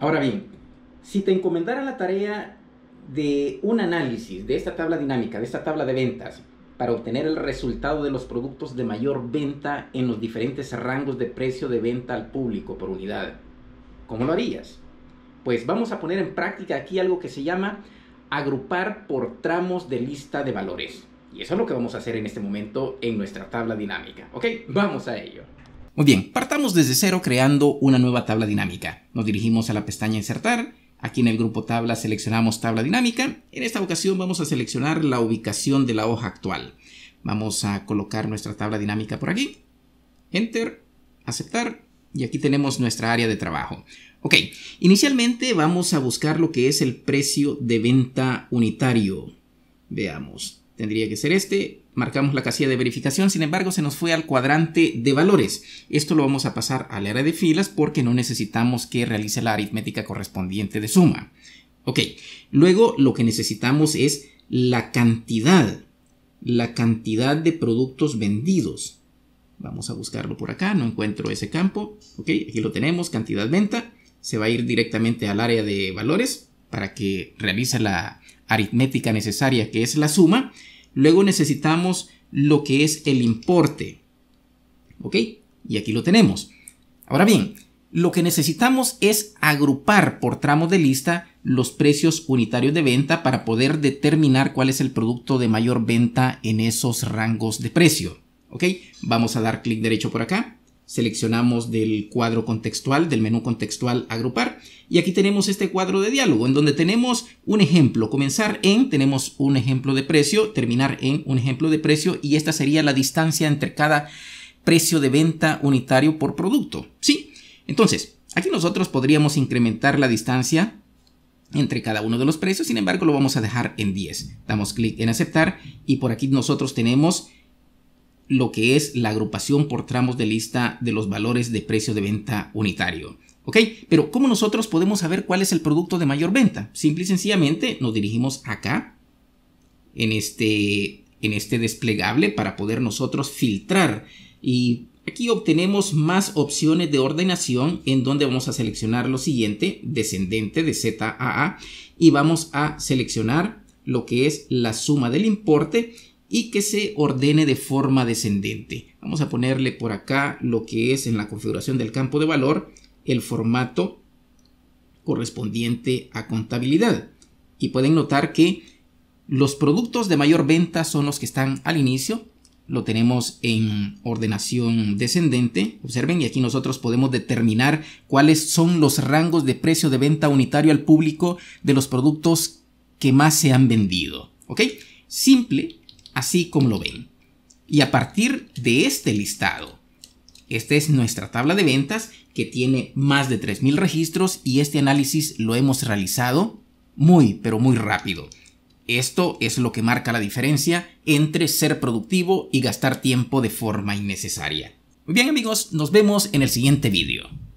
Ahora bien, si te encomendara la tarea de un análisis de esta tabla dinámica, de esta tabla de ventas, para obtener el resultado de los productos de mayor venta en los diferentes rangos de precio de venta al público por unidad, ¿cómo lo harías? Pues vamos a poner en práctica aquí algo que se llama agrupar por tramos de lista de valores. Y eso es lo que vamos a hacer en este momento en nuestra tabla dinámica. ¿Ok? Vamos a ello. Muy bien, partamos desde cero creando una nueva tabla dinámica. Nos dirigimos a la pestaña Insertar. Aquí en el grupo Tabla seleccionamos Tabla Dinámica. En esta ocasión vamos a seleccionar la ubicación de la hoja actual. Vamos a colocar nuestra tabla dinámica por aquí. Enter, aceptar y aquí tenemos nuestra área de trabajo. Ok, inicialmente vamos a buscar lo que es el precio de venta unitario. Veamos, tendría que ser este, marcamos la casilla de verificación, sin embargo se nos fue al cuadrante de valores. Esto lo vamos a pasar al área de filas porque no necesitamos que realice la aritmética correspondiente de suma. Ok, luego lo que necesitamos es la cantidad, la cantidad de productos vendidos. Vamos a buscarlo por acá, no encuentro ese campo. Ok, aquí lo tenemos, cantidad venta. Se va a ir directamente al área de valores para que realice la aritmética necesaria que es la suma Luego necesitamos lo que es el importe. ¿Ok? Y aquí lo tenemos. Ahora bien, lo que necesitamos es agrupar por tramos de lista los precios unitarios de venta para poder determinar cuál es el producto de mayor venta en esos rangos de precio. ¿Ok? Vamos a dar clic derecho por acá seleccionamos del cuadro contextual, del menú contextual agrupar. Y aquí tenemos este cuadro de diálogo en donde tenemos un ejemplo. Comenzar en, tenemos un ejemplo de precio, terminar en un ejemplo de precio y esta sería la distancia entre cada precio de venta unitario por producto. ¿Sí? Entonces, aquí nosotros podríamos incrementar la distancia entre cada uno de los precios, sin embargo lo vamos a dejar en 10. Damos clic en aceptar y por aquí nosotros tenemos lo que es la agrupación por tramos de lista de los valores de precio de venta unitario. ¿Ok? Pero ¿cómo nosotros podemos saber cuál es el producto de mayor venta? Simple y sencillamente nos dirigimos acá, en este, en este desplegable, para poder nosotros filtrar. Y aquí obtenemos más opciones de ordenación en donde vamos a seleccionar lo siguiente, descendente de ZAA, y vamos a seleccionar lo que es la suma del importe y que se ordene de forma descendente. Vamos a ponerle por acá lo que es en la configuración del campo de valor el formato correspondiente a contabilidad. Y pueden notar que los productos de mayor venta son los que están al inicio. Lo tenemos en ordenación descendente. Observen, y aquí nosotros podemos determinar cuáles son los rangos de precio de venta unitario al público de los productos que más se han vendido. ¿Ok? Simple, así como lo ven. Y a partir de este listado, esta es nuestra tabla de ventas que tiene más de 3.000 registros y este análisis lo hemos realizado muy, pero muy rápido. Esto es lo que marca la diferencia entre ser productivo y gastar tiempo de forma innecesaria. Muy bien amigos, nos vemos en el siguiente vídeo.